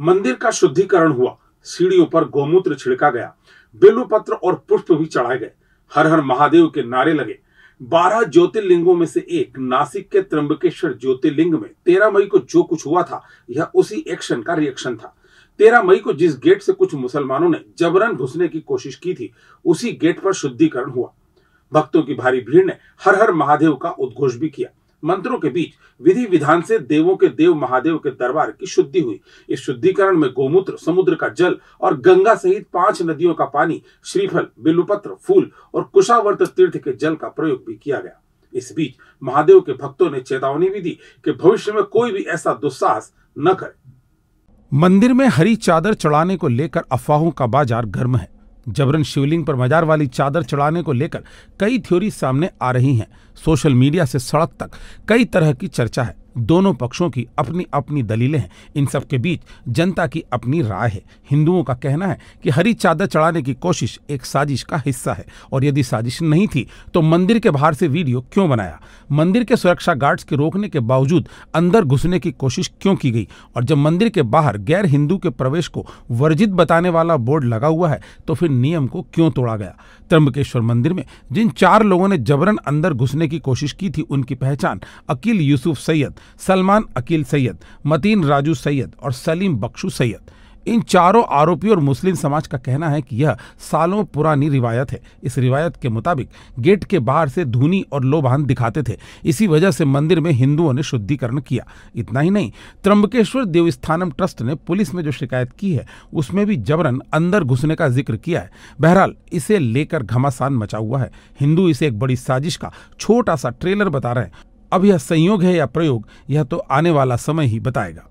मंदिर का शुद्धिकरण हुआ सीढ़ियों पर गोमूत्र छिड़का गया बेलूपत्र और पुष्प भी चढ़ाए गए हर हर महादेव के नारे लगे बारह ज्योतिर्लिंगों में से एक नासिक के त्रंबकेश्वर ज्योतिर्लिंग में तेरह मई को जो कुछ हुआ था यह उसी एक्शन का रिएक्शन था तेरह मई को जिस गेट से कुछ मुसलमानों ने जबरन घुसने की कोशिश की थी उसी गेट पर शुद्धिकरण हुआ भक्तों की भारी भीड़ ने हर हर महादेव का उद्घोष भी किया मंत्रों के बीच विधि विधान से देवों के देव महादेव के दरबार की शुद्धि हुई इस शुद्धिकरण में गोमूत्र समुद्र का जल और गंगा सहित पांच नदियों का पानी श्रीफल बिलुपत्र फूल और कुशावर्त तीर्थ के जल का प्रयोग भी किया गया इस बीच महादेव के भक्तों ने चेतावनी भी दी कि भविष्य में कोई भी ऐसा दुस्साहस न करे मंदिर में हरी चादर चढ़ाने को लेकर अफवाहों का बाजार गर्म है जबरन शिवलिंग पर मजार वाली चादर चढ़ाने को लेकर कई थ्योरी सामने आ रही हैं सोशल मीडिया से सड़क तक कई तरह की चर्चा है दोनों पक्षों की अपनी अपनी दलीलें हैं इन सब के बीच जनता की अपनी राय है हिंदुओं का कहना है कि हरी चादर चढ़ाने की कोशिश एक साजिश का हिस्सा है और यदि साजिश नहीं थी तो मंदिर के बाहर से वीडियो क्यों बनाया मंदिर के सुरक्षा गार्ड्स के रोकने के बावजूद अंदर घुसने की कोशिश क्यों की गई और जब मंदिर के बाहर गैर हिंदू के प्रवेश को वर्जित बताने वाला बोर्ड लगा हुआ है तो फिर नियम को क्यों तोड़ा गया त्र्यंबकेश्वर मंदिर में जिन चार लोगों ने जबरन अंदर घुसने की कोशिश की थी उनकी पहचान अकील यूसुफ सैयद सलमान अकील सैयद मतीन राजू सैयद और सलीम बख्शू सैयद इन चारों आरोपियों और मुस्लिम समाज का कहना है कि यह सालों पुरानी रिवायत है इस रिवायत के मुताबिक गेट के बाहर से धुनी और लोभान दिखाते थे इसी वजह से मंदिर में हिंदुओं ने शुद्धिकरण किया इतना ही नहीं त्रंबकेश्वर देवस्थानम ट्रस्ट ने पुलिस में जो शिकायत की है उसमें भी जबरन अंदर घुसने का जिक्र किया है बहरहाल इसे लेकर घमासान मचा हुआ है हिंदू इसे एक बड़ी साजिश का छोटा सा ट्रेलर बता रहे हैं अब यह संयोग है या प्रयोग यह तो आने वाला समय ही बताएगा